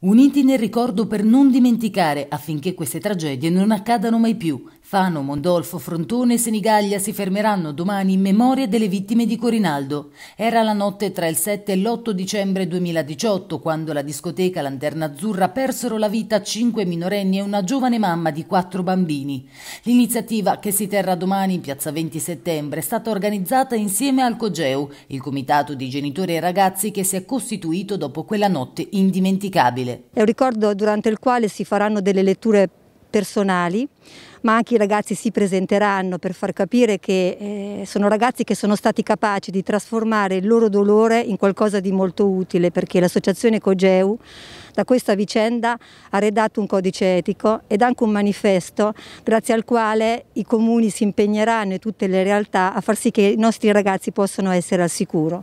uniti nel ricordo per non dimenticare affinché queste tragedie non accadano mai più, Fano, Mondolfo, Frontone e Senigaglia si fermeranno domani in memoria delle vittime di Corinaldo. Era la notte tra il 7 e l'8 dicembre 2018 quando la discoteca Lanterna Azzurra persero la vita a cinque minorenni e una giovane mamma di quattro bambini. L'iniziativa che si terrà domani in piazza 20 settembre è stata organizzata insieme al COGEU, il comitato di genitori e ragazzi che si è costituito dopo quella notte indimenticabile. È un ricordo durante il quale si faranno delle letture personali, ma anche i ragazzi si presenteranno per far capire che eh, sono ragazzi che sono stati capaci di trasformare il loro dolore in qualcosa di molto utile perché l'associazione Cogeu da questa vicenda ha redatto un codice etico ed anche un manifesto grazie al quale i comuni si impegneranno e tutte le realtà a far sì che i nostri ragazzi possano essere al sicuro.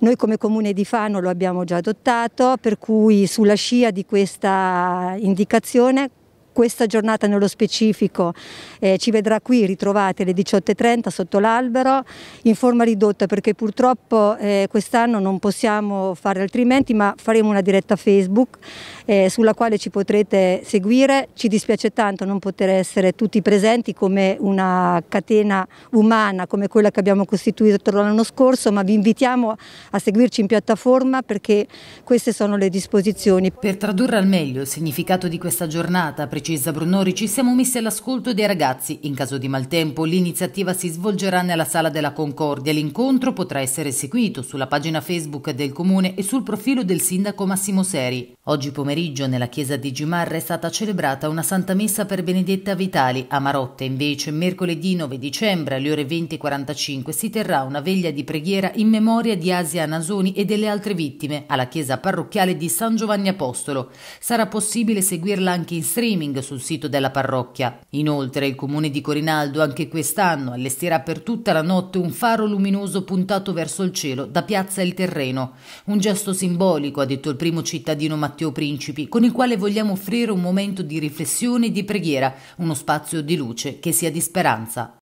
Noi come Comune di Fano lo abbiamo già adottato, per cui sulla scia di questa indicazione questa giornata nello specifico eh, ci vedrà qui ritrovati alle 18.30 sotto l'albero in forma ridotta perché purtroppo eh, quest'anno non possiamo fare altrimenti ma faremo una diretta Facebook eh, sulla quale ci potrete seguire. Ci dispiace tanto non poter essere tutti presenti come una catena umana come quella che abbiamo costituito l'anno scorso ma vi invitiamo a seguirci in piattaforma perché queste sono le disposizioni. Per tradurre al meglio il significato di questa giornata, precisamente precisa Brunori, ci siamo messi all'ascolto dei ragazzi. In caso di maltempo, l'iniziativa si svolgerà nella Sala della Concordia. L'incontro potrà essere seguito sulla pagina Facebook del Comune e sul profilo del sindaco Massimo Seri. Oggi pomeriggio, nella chiesa di Gimarra, è stata celebrata una Santa Messa per Benedetta Vitali. A Marotte, invece, mercoledì 9 dicembre alle ore 20.45 si terrà una veglia di preghiera in memoria di Asia Nasoni e delle altre vittime alla chiesa parrocchiale di San Giovanni Apostolo. Sarà possibile seguirla anche in streaming sul sito della parrocchia. Inoltre il comune di Corinaldo anche quest'anno allestirà per tutta la notte un faro luminoso puntato verso il cielo da piazza Il Terreno. Un gesto simbolico, ha detto il primo cittadino Matteo Principi, con il quale vogliamo offrire un momento di riflessione e di preghiera, uno spazio di luce che sia di speranza.